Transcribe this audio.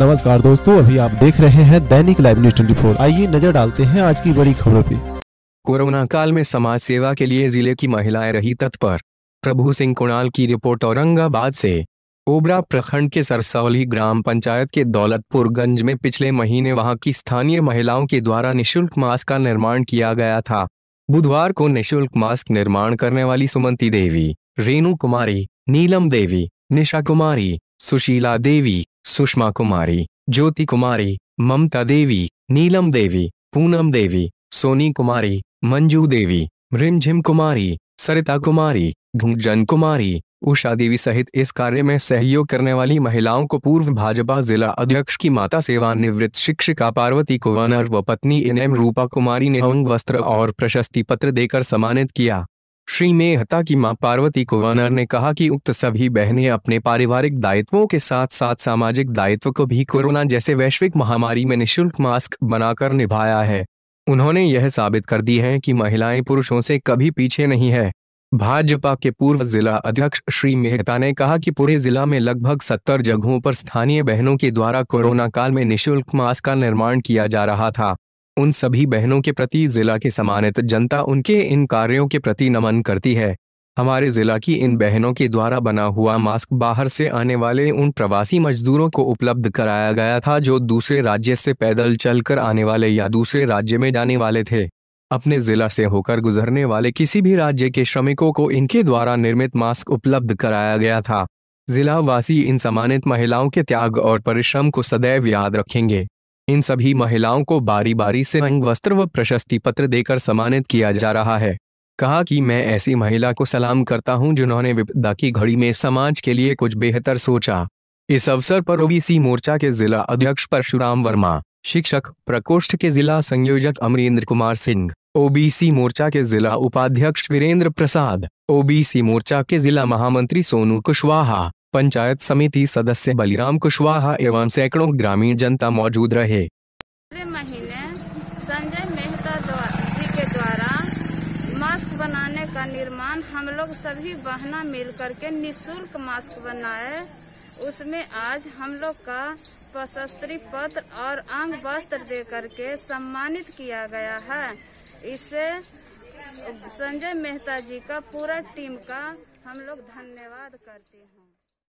नमस्कार दोस्तों अभी आप देख रहे हैं दैनिक लाइव न्यूज फोर आइए नजर डालते हैं आज की बड़ी खबरों पे कोरोना काल में समाज सेवा के लिए जिले की महिलाएं रही तत्पर प्रभु सिंह कुणाल की रिपोर्ट औरंगाबाद से ओबरा प्रखंड के सरसौली ग्राम पंचायत के दौलतपुर गंज में पिछले महीने वहां की स्थानीय महिलाओं के द्वारा निशुल्क मास्क का निर्माण किया गया था बुधवार को निशुल्क मास्क निर्माण करने वाली सुमंती देवी रेणु कुमारी नीलम देवी निशा कुमारी सुशीला देवी सुषमा कुमारी ज्योति कुमारी ममता देवी नीलम देवी पूनम देवी सोनी कुमारी मंजू देवी रिमझिम कुमारी सरिता कुमारी ढूंढन कुमारी उषा देवी सहित इस कार्य में सहयोग करने वाली महिलाओं को पूर्व भाजपा जिला अध्यक्ष की माता सेवानिवृत्त शिक्षिका पार्वती कुवानर व पत्नी एन एम रूपा कुमारी ने अंग वस्त्र और प्रशस्ति पत्र देकर सम्मानित किया श्री मेहता की मां पार्वती कुवानर ने कहा कि उक्त सभी बहनें अपने पारिवारिक दायित्वों के साथ साथ सामाजिक दायित्व को भी कोरोना जैसे वैश्विक महामारी में निशुल्क मास्क बनाकर निभाया है उन्होंने यह साबित कर दी है कि महिलाएं पुरुषों से कभी पीछे नहीं है भाजपा के पूर्व जिला अध्यक्ष श्री मेहता ने कहा कि पूरे जिला में लगभग सत्तर जगहों पर स्थानीय बहनों के द्वारा कोरोना काल में निशुल्क मास्क का निर्माण किया जा रहा था उन सभी बहनों के प्रति जिला के सम्मानित जनता उनके इन कार्यों के प्रति नमन करती है हमारे जिला की इन बहनों के द्वारा बना हुआ मास्क बाहर से आने वाले उन प्रवासी मजदूरों को उपलब्ध कराया गया था जो दूसरे राज्य से पैदल चलकर आने वाले या दूसरे राज्य में जाने वाले थे अपने जिला से होकर गुजरने वाले किसी भी राज्य के श्रमिकों को इनके द्वारा निर्मित मास्क उपलब्ध कराया गया था जिला वासी इन सम्मानित महिलाओं के त्याग और परिश्रम को सदैव याद रखेंगे इन सभी महिलाओं को बारी बारी से अंग वस्त्र व प्रशस्ति पत्र देकर सम्मानित किया जा रहा है कहा कि मैं ऐसी महिला को सलाम करता हूं जिन्होंने विपदा की घड़ी में समाज के लिए कुछ बेहतर सोचा इस अवसर पर ओबीसी मोर्चा के जिला अध्यक्ष परशुराम वर्मा शिक्षक प्रकोष्ठ के जिला संयोजक अमरेंद्र कुमार सिंह ओबीसी मोर्चा के जिला उपाध्यक्ष वीरेंद्र प्रसाद ओबीसी मोर्चा के जिला महामंत्री सोनू कुशवाहा पंचायत समिति सदस्य बलिराम कुशवाहा एवं सैकड़ों ग्रामीण जनता मौजूद रहे महीने संजय मेहता जी के द्वारा मास्क बनाने का निर्माण हम लोग सभी बहना कर के निशुल्क मास्क बनाए उसमें आज हम लोग का प्रशस्त्री पत्र और अंग वस्त्र दे करके सम्मानित किया गया है इससे संजय मेहता जी का पूरा टीम का हम लोग धन्यवाद करते हैं